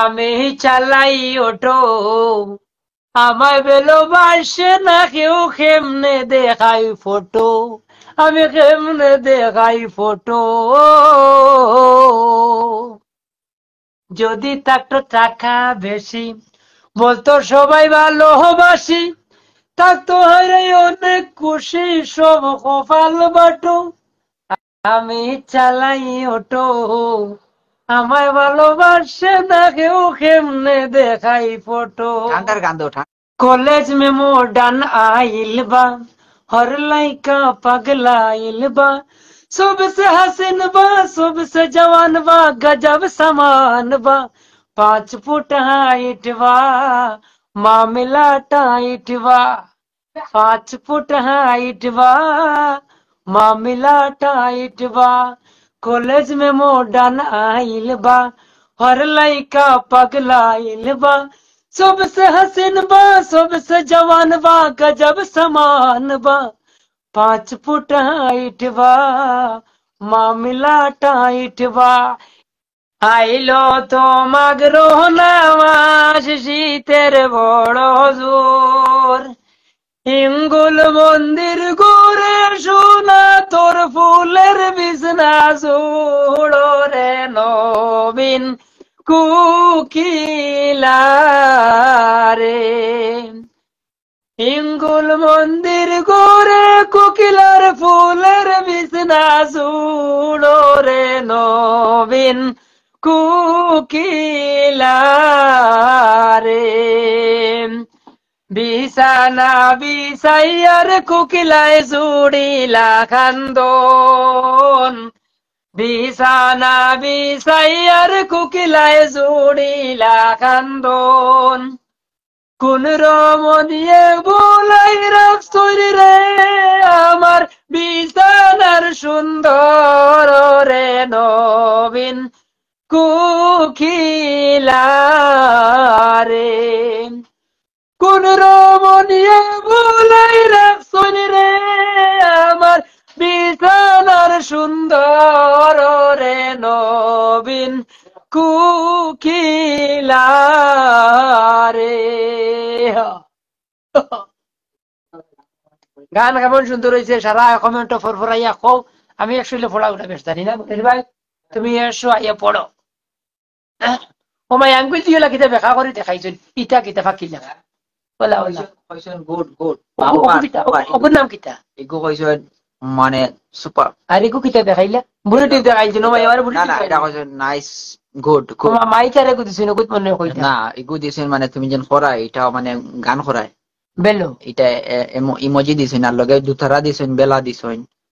আমি চালাই ওটো আমায় বাসে না কেউ কেমনে দেখাই ফটো আমি কেমনে দেখাই ফটো যদি থাকতো টাকা বেশি বলতো সবাই ভালো হবাসি ভালোবাসি তো হরে অনেক খুশি সব কপাল বাটো আমি চালাই ওটো আমায় ভালোবাসে कॉलेज কেমনে দেখাই ফটো ঠান্ডার গান দো কলেজ মে सुबह আইলবা হর লাইকা পাগলা আইলবা हसीन बा से जवान बा गजब समान बा पांच फुट हाइट बा मामला टाइट बा पांच फुट हाइट बा मामला टाइट बा कॉलेज में मोडन आइल बा हर लइका पगलाइल बा सबसे हसीन बा सबसे जवान बा गजब समान बा पांच फुट हाइट बा मामला टाइट बा আইলো তোমাগ রোহনামাস শীতের বড় জোর হিঙ্গুল মন্দির ঘুরে শোনা তোর ফুলে জোড়রে নবীন কুকিলারে ইঙ্গুল মন্দির গোরে কুকিলার ফুলের বিছনা জুড়রে নবীন কুকিলারে বিছানা বিছাইয়ার কুকিলায় জুড়িলা খান্দন বিছানা বিছাইয়ার কুকিলায় জুড়িলা কান্দন কোন রমণিয়ে বলাই রাখছই রে আমার বিছানার সুন্দর রে নবীন কুকিলা রে কোন রমণিয়ে বলাই গোবিন কুকিলারে গান কেমন সুন্দর হয়েছে সারা কমেন্ট ফরফরাইয়া কও আমি এক একশো ফোড়া উঠা বেশ জানি না ভাই তুমি এসো আইয়া পড়ো ও মাই আঙ্গুল দিয়ে লাগিতে বেখা করে দেখাইছেন ইটা কিতা ফাঁকি লাগা ওলা ওলা গুড গুড নাম কিতা এগো কইছেন মানে সুপার আরে কো কিতা দেখাইলা বুলেটিভ দেখাইছি না এবার বুলেটিভ না এটা কইছে নাইস গুড খুব মাইক আরে কো দিছিন গুড মনে কইতা না ই ইগু দিছিন মানে তুমি যেন করা এটা মানে গান করায় বেলো এটা ইমোজি দিছিন আর লগে দুতারা দিছিন বেলা দিছিন